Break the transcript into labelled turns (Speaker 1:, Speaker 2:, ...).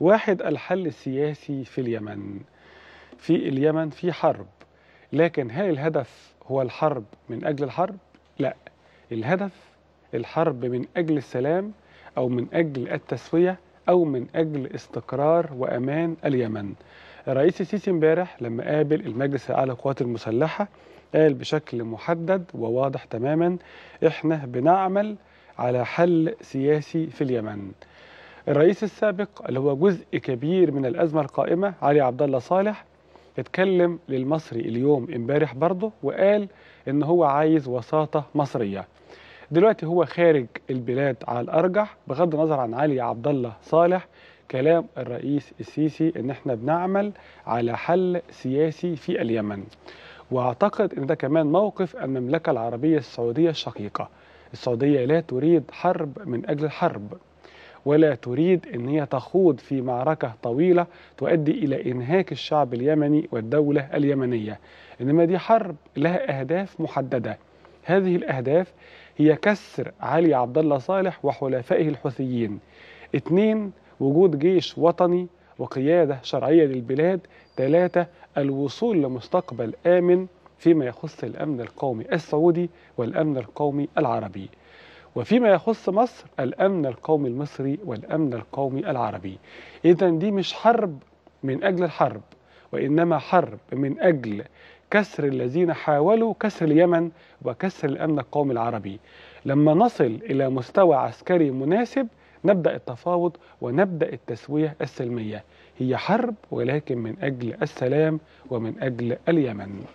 Speaker 1: واحد الحل السياسي في اليمن في اليمن في حرب لكن هل الهدف هو الحرب من أجل الحرب؟ لا الهدف الحرب من أجل السلام أو من أجل التسوية أو من أجل استقرار وأمان اليمن الرئيس السيسي امبارح لما قابل المجلس الأعلى للقوات المسلحة قال بشكل محدد وواضح تماما احنا بنعمل على حل سياسي في اليمن الرئيس السابق اللي هو جزء كبير من الأزمة القائمة علي عبد الله صالح اتكلم للمصري اليوم امبارح برضه وقال ان هو عايز وساطة مصرية دلوقتي هو خارج البلاد على الأرجح بغض النظر عن علي عبد الله صالح كلام الرئيس السيسي ان احنا بنعمل على حل سياسي في اليمن واعتقد ان ده كمان موقف المملكة العربية السعودية الشقيقة السعودية لا تريد حرب من أجل الحرب ولا تريد أن هي تخوض في معركة طويلة تؤدي إلى إنهاك الشعب اليمني والدولة اليمنية إنما دي حرب لها أهداف محددة هذه الأهداف هي كسر علي عبد الله صالح وحلفائه الحوثيين اثنين وجود جيش وطني وقيادة شرعية للبلاد ثلاثة الوصول لمستقبل آمن فيما يخص الأمن القومي السعودي والأمن القومي العربي وفيما يخص مصر الأمن القومي المصري والأمن القومي العربي إذا دي مش حرب من أجل الحرب وإنما حرب من أجل كسر الذين حاولوا كسر اليمن وكسر الأمن القومي العربي لما نصل إلى مستوى عسكري مناسب نبدأ التفاوض ونبدأ التسوية السلمية هي حرب ولكن من أجل السلام ومن أجل اليمن